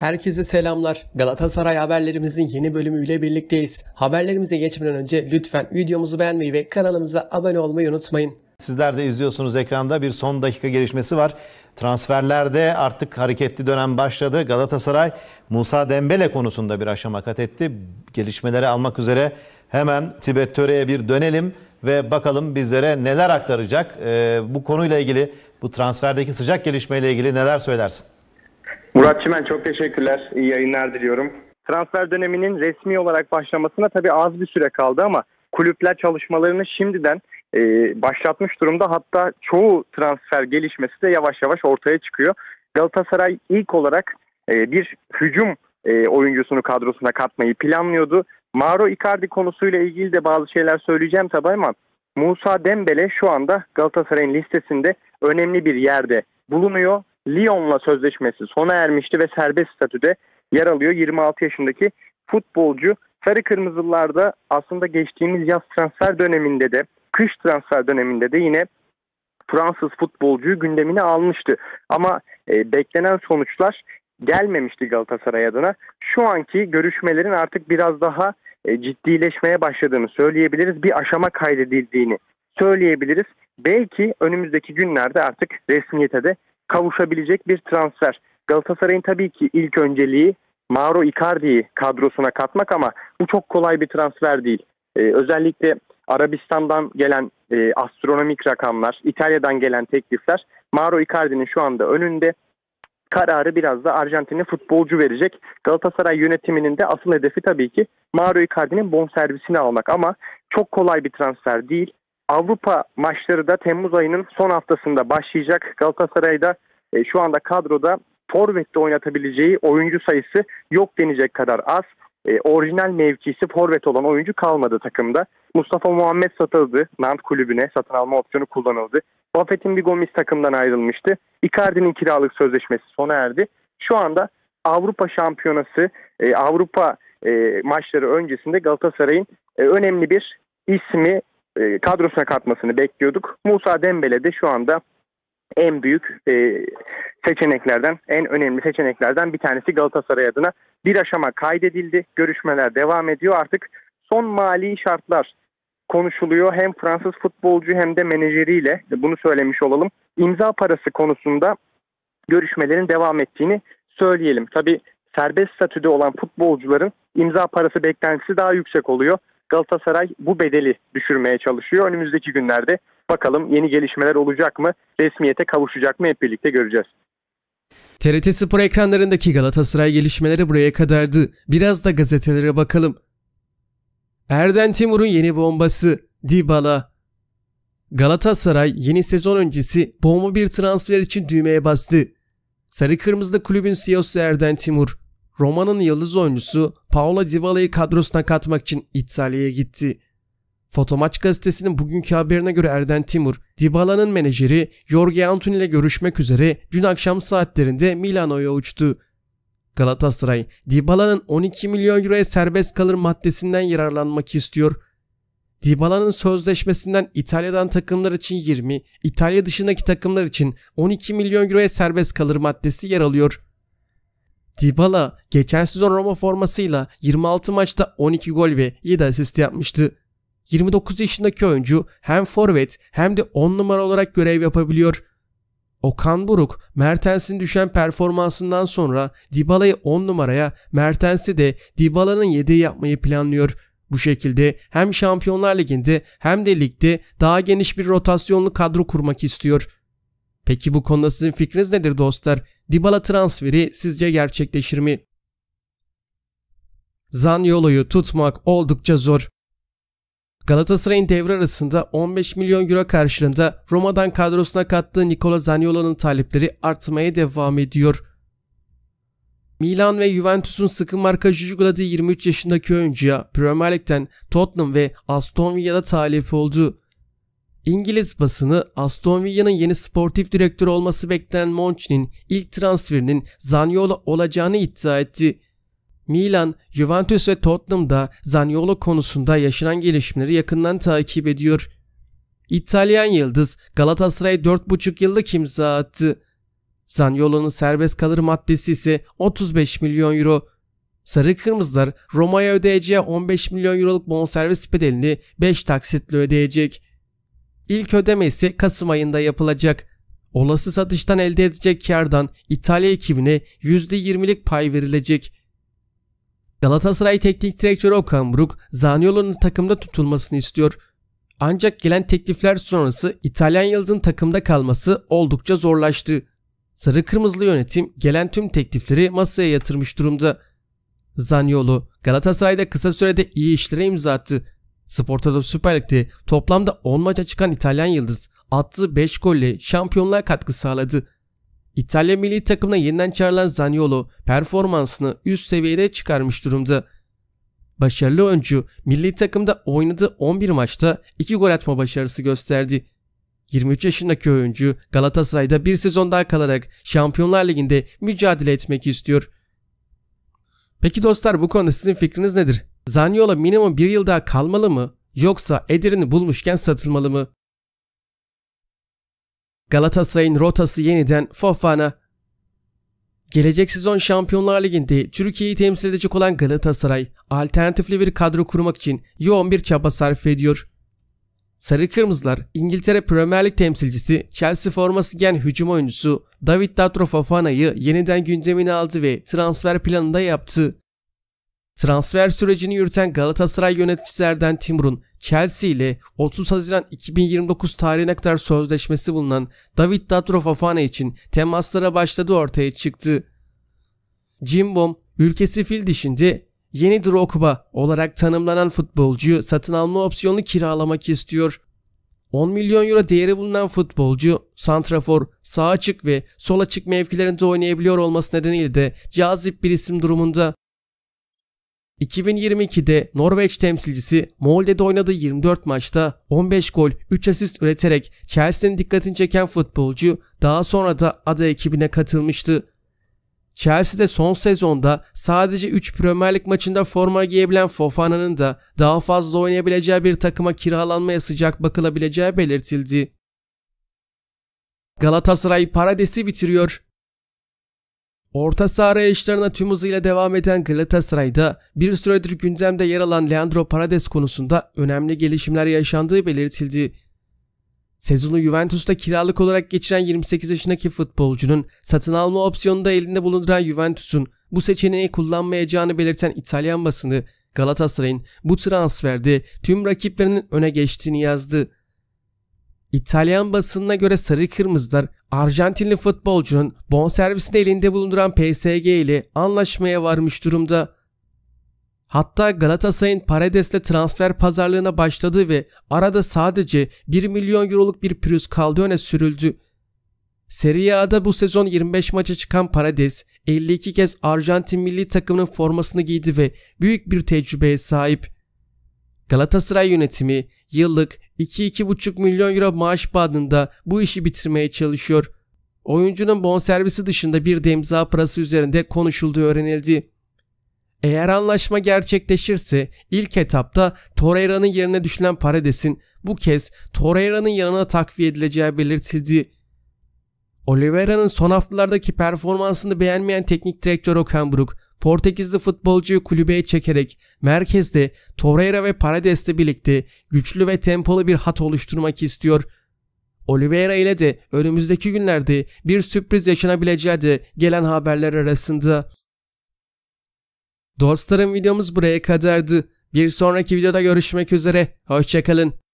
Herkese selamlar. Galatasaray haberlerimizin yeni bölümüyle birlikteyiz. Haberlerimize geçmeden önce lütfen videomuzu beğenmeyi ve kanalımıza abone olmayı unutmayın. Sizler de izliyorsunuz ekranda bir son dakika gelişmesi var. Transferlerde artık hareketli dönem başladı. Galatasaray Musa Dembele konusunda bir aşama kat etti. Gelişmeleri almak üzere hemen Tibet Töre'ye bir dönelim ve bakalım bizlere neler aktaracak. Ee, bu konuyla ilgili, bu transferdeki sıcak gelişmeyle ilgili neler söylersin? Murat Çimen çok teşekkürler. İyi yayınlar diliyorum. Transfer döneminin resmi olarak başlamasına tabii az bir süre kaldı ama kulüpler çalışmalarını şimdiden e, başlatmış durumda. Hatta çoğu transfer gelişmesi de yavaş yavaş ortaya çıkıyor. Galatasaray ilk olarak e, bir hücum e, oyuncusunu kadrosuna katmayı planlıyordu. Mauro Icardi konusuyla ilgili de bazı şeyler söyleyeceğim tabii ama Musa Dembele şu anda Galatasaray'ın listesinde önemli bir yerde bulunuyor. Lyon'la sözleşmesi sona ermişti ve serbest statüde yer alıyor 26 yaşındaki futbolcu. Sarı Kırmızılılar'da aslında geçtiğimiz yaz transfer döneminde de kış transfer döneminde de yine Fransız futbolcuyu gündemine almıştı. Ama e, beklenen sonuçlar gelmemişti Galatasaray adına. Şu anki görüşmelerin artık biraz daha e, ciddileşmeye başladığını söyleyebiliriz. Bir aşama kaydedildiğini söyleyebiliriz. Belki önümüzdeki günlerde artık resmiyete de kavuşabilecek bir transfer. Galatasaray'ın tabii ki ilk önceliği Mauro Icardi'yi kadrosuna katmak ama bu çok kolay bir transfer değil. Ee, özellikle Arabistan'dan gelen e, astronomik rakamlar, İtalya'dan gelen teklifler Mauro Icardi'nin şu anda önünde kararı biraz da Arjantinli futbolcu verecek. Galatasaray yönetiminin de asıl hedefi tabii ki Mauro Icardi'nin bonservisini almak ama çok kolay bir transfer değil. Avrupa maçları da Temmuz ayının son haftasında başlayacak. Galatasaray'da e, şu anda kadroda forvette oynatabileceği oyuncu sayısı yok denecek kadar az. E, orijinal mevkisi forvet olan oyuncu kalmadı takımda. Mustafa Muhammed satıldı. Nant kulübüne satın alma opsiyonu kullanıldı. Buffett'in bir Gomis takımdan ayrılmıştı. Icardi'nin kiralık sözleşmesi sona erdi. Şu anda Avrupa Şampiyonası, e, Avrupa e, maçları öncesinde Galatasaray'ın e, önemli bir ismi e, kadrosuna katmasını bekliyorduk. Musa Dembele de şu anda en büyük e, seçeneklerden, en önemli seçeneklerden bir tanesi Galatasaray adına. Bir aşama kaydedildi, görüşmeler devam ediyor. Artık son mali şartlar konuşuluyor. Hem Fransız futbolcu hem de menajeriyle e, bunu söylemiş olalım. İmza parası konusunda görüşmelerin devam ettiğini söyleyelim. Tabii serbest statüde olan futbolcuların imza parası beklentisi daha yüksek oluyor. Galatasaray bu bedeli düşürmeye çalışıyor. Önümüzdeki günlerde bakalım yeni gelişmeler olacak mı? Resmiyete kavuşacak mı? Hep birlikte göreceğiz. TRT Spor ekranlarındaki Galatasaray gelişmeleri buraya kadardı. Biraz da gazetelere bakalım. Erden Timur'un yeni bombası Dybala. Galatasaray yeni sezon öncesi bomba bir transfer için düğmeye bastı. Sarı Kırmızılı kulübün CEO'su Erden Timur Roma'nın yıldız oyuncusu Paola Dybala'yı kadrosuna katmak için İtalya'ya gitti. Fotomaç gazetesinin bugünkü haberine göre Erden Timur, Dybala'nın menajeri Jorge Anton ile görüşmek üzere dün akşam saatlerinde Milano'ya uçtu. Galatasaray, Dybala'nın 12 milyon euroya serbest kalır maddesinden yararlanmak istiyor. Dybala'nın sözleşmesinden İtalya'dan takımlar için 20, İtalya dışındaki takımlar için 12 milyon euroya serbest kalır maddesi yer alıyor. Dybala geçen sezon Roma formasıyla 26 maçta 12 gol ve 7 asist yapmıştı. 29 yaşındaki oyuncu hem forvet hem de 10 numara olarak görev yapabiliyor. Okan Buruk, Mertens'in düşen performansından sonra Dybala'yı 10 numaraya, Mertens'i de Dybala'nın yedeği yapmayı planlıyor. Bu şekilde hem Şampiyonlar Ligi'nde hem de ligde daha geniş bir rotasyonlu kadro kurmak istiyor. Peki bu konuda sizin fikriniz nedir dostlar? Dybala transferi sizce gerçekleşir mi? Zanyolo'yu tutmak oldukça zor. Galatasaray'ın devre arasında 15 milyon euro karşılığında Roma'dan kadrosuna kattığı Nikola Zaniolo'nun talepleri artmaya devam ediyor. Milan ve Juventus'un sıkı markaj uyguladığı 23 yaşındaki oyuncuya Premier Lig'den Tottenham ve Aston Villa'da talep oldu. İngiliz basını Aston Villa'nın yeni sportif direktörü olması beklenen Monchi'nin ilk transferinin Zaniolo olacağını iddia etti. Milan, Juventus ve Tottenham'da Zaniolo konusunda yaşanan gelişmeleri yakından takip ediyor. İtalyan yıldız Galatasaray 4,5 yıllık imza attı. Zaniolo'nun serbest kalır maddesi ise 35 milyon euro. Sarı Kırmızılar Roma'ya ödeyeceği 15 milyon euroluk bonservis bedelini 5 taksitle ödeyecek. İlk ödemesi Kasım ayında yapılacak. Olası satıştan elde edecek kardan İtalya ekibine %20'lik pay verilecek. Galatasaray Teknik Direktörü Okan Buruk Zaniolo'nun takımda tutulmasını istiyor. Ancak gelen teklifler sonrası İtalyan Yıldız'ın takımda kalması oldukça zorlaştı. Sarı Kırmızılı yönetim gelen tüm teklifleri masaya yatırmış durumda. Zaniolo Galatasaray'da kısa sürede iyi işlere imza attı Sportado Süper Lig'de toplamda 10 maça çıkan İtalyan Yıldız attığı 5 golle şampiyonlar katkı sağladı. İtalya milli takımına yeniden çağrılan Zaniolo performansını üst seviyede çıkarmış durumda. Başarılı oyuncu milli takımda oynadığı 11 maçta 2 gol atma başarısı gösterdi. 23 yaşındaki oyuncu Galatasaray'da bir sezon daha kalarak Şampiyonlar Ligi'nde mücadele etmek istiyor. Peki dostlar bu konuda sizin fikriniz nedir? Zaniola minimum bir yıl daha kalmalı mı yoksa Edirne'i bulmuşken satılmalı mı? Galatasaray'ın rotası yeniden Fofana. Gelecek sezon Şampiyonlar Ligi'nde Türkiye'yi temsil edecek olan Galatasaray, alternatifli bir kadro kurmak için yoğun bir çaba sarf ediyor. Sarı Kırmızılar, İngiltere Premier Lig temsilcisi Chelsea forması giyen hücum oyuncusu David Datro Fofana'yı yeniden gündemine aldı ve transfer planında yaptı. Transfer sürecini yürüten Galatasaray yöneticilerden Timur'un Chelsea ile 30 Haziran 2029 tarihine kadar sözleşmesi bulunan David Datro Fafana için temaslara başladığı ortaya çıktı. Jimbom ülkesi fil dişinde yeni Drogba olarak tanımlanan futbolcu satın alma opsiyonu kiralamak istiyor. 10 milyon euro değeri bulunan futbolcu, santrafor, sağ açık ve sol açık mevkilerinde oynayabiliyor olması nedeniyle de cazip bir isim durumunda. 2022'de Norveç temsilcisi Molde'de oynadığı 24 maçta 15 gol 3 asist üreterek Chelsea'nin dikkatini çeken futbolcu daha sonra da ada ekibine katılmıştı. Chelsea'de son sezonda sadece 3 Premier Lig maçında forma giyebilen Fofana'nın da daha fazla oynayabileceği bir takıma kiralanmaya sıcak bakılabileceği belirtildi. Galatasaray paradesi bitiriyor. Orta saha arayışlarına tüm hızıyla devam eden Galatasaray'da bir süredir gündemde yer alan Leandro Parades konusunda önemli gelişimler yaşandığı belirtildi. Sezonu Juventus'ta kiralık olarak geçiren 28 yaşındaki futbolcunun satın alma opsiyonunda elinde bulunduran Juventus'un bu seçeneği kullanmayacağını belirten İtalyan basını Galatasaray'ın bu transferde tüm rakiplerinin öne geçtiğini yazdı. İtalyan basınına göre Sarı Kırmızılar Arjantinli futbolcunun bonservisini elinde bulunduran PSG ile anlaşmaya varmış durumda. Hatta Galatasaray'ın Paredes'le transfer pazarlığına başladı ve arada sadece 1 milyon euroluk bir pürüz kaldı öne sürüldü. Serie A'da bu sezon 25 maça çıkan Paredes 52 kez Arjantin milli takımının formasını giydi ve büyük bir tecrübeye sahip. Galatasaray yönetimi yıllık 2-2,5 milyon euro maaş bandında bu işi bitirmeye çalışıyor. Oyuncunun bonservisi dışında bir de imza parası üzerinde konuşulduğu öğrenildi. Eğer anlaşma gerçekleşirse ilk etapta Torreira'nın yerine düşülen Paredes'in bu kez Torreira'nın yanına takviye edileceği belirtildi. Oliveira'nın son haftalardaki performansını beğenmeyen teknik direktör Okan Brook Portekizli futbolcuyu kulübeye çekerek merkezde Torreira ve Paredes'le birlikte güçlü ve tempolu bir hat oluşturmak istiyor. Oliveira ile de önümüzdeki günlerde bir sürpriz yaşanabileceği de gelen haberler arasında. Dostlarım videomuz buraya kadardı. Bir sonraki videoda görüşmek üzere. Hoşçakalın.